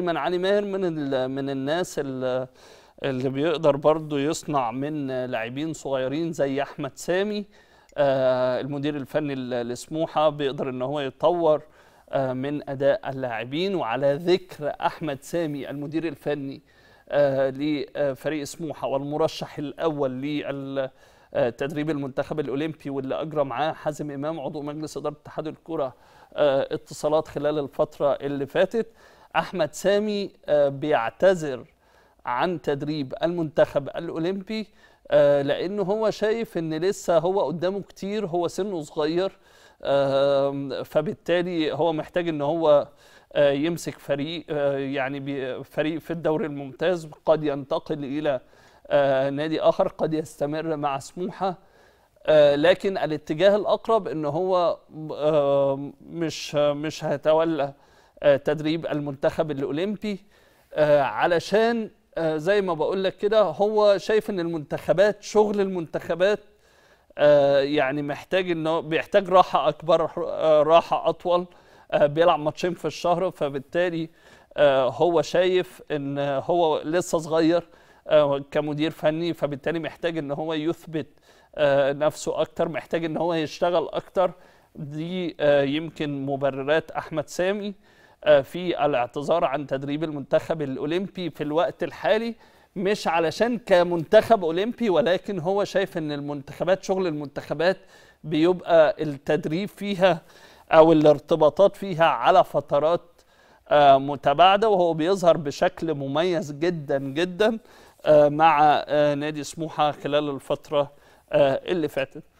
من علي ماهر من من الناس اللي بيقدر برضه يصنع من لاعبين صغيرين زي احمد سامي آه، المدير الفني لسموحه بيقدر ان هو يتطور آه، من اداء اللاعبين وعلى ذكر احمد سامي المدير الفني آه، لفريق سموحه والمرشح الاول للتدريب المنتخب الاولمبي واللي اجرى معاه حازم امام عضو مجلس اداره اتحاد الكره اتصالات خلال الفتره اللي فاتت احمد سامي آه، بيعتذر عن تدريب المنتخب الاولمبي آه، لان هو شايف ان لسه هو قدامه كتير هو سنه صغير فبالتالي هو محتاج ان هو آه، يمسك فريق يعني فريق في الدوري الممتاز قد ينتقل الى نادي اخر قد يستمر مع سموحه لكن الاتجاه الاقرب ان هو مش مش هيتولى آه، تدريب المنتخب الاولمبي آه، علشان آه، زي ما بقول لك كده هو شايف ان المنتخبات شغل المنتخبات يعني محتاج انه بيحتاج راحه اكبر راحه اطول بيلعب ماتشين في الشهر فبالتالي هو شايف ان هو لسه صغير كمدير فني فبالتالي محتاج ان هو يثبت نفسه اكتر محتاج ان هو يشتغل اكتر دي يمكن مبررات احمد سامي آه، في الاعتذار عن تدريب المنتخب الاولمبي في الوقت الحالي مش علشان كمنتخب اولمبي ولكن هو شايف ان المنتخبات شغل المنتخبات بيبقى التدريب فيها او الارتباطات فيها على فترات آه، متباعده وهو بيظهر بشكل مميز جدا جدا آه، مع نادي سموحه خلال الفتره اللي فاتت